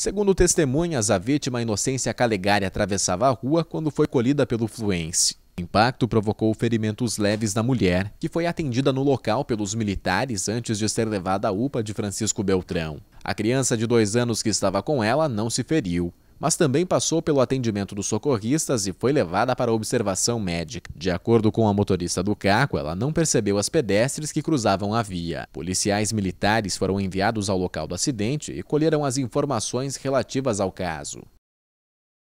Segundo testemunhas, a vítima Inocência Calegari atravessava a rua quando foi colhida pelo Fluence. O impacto provocou ferimentos leves na mulher, que foi atendida no local pelos militares antes de ser levada à UPA de Francisco Beltrão. A criança de dois anos que estava com ela não se feriu mas também passou pelo atendimento dos socorristas e foi levada para observação médica. De acordo com a motorista do Caco, ela não percebeu as pedestres que cruzavam a via. Policiais militares foram enviados ao local do acidente e colheram as informações relativas ao caso.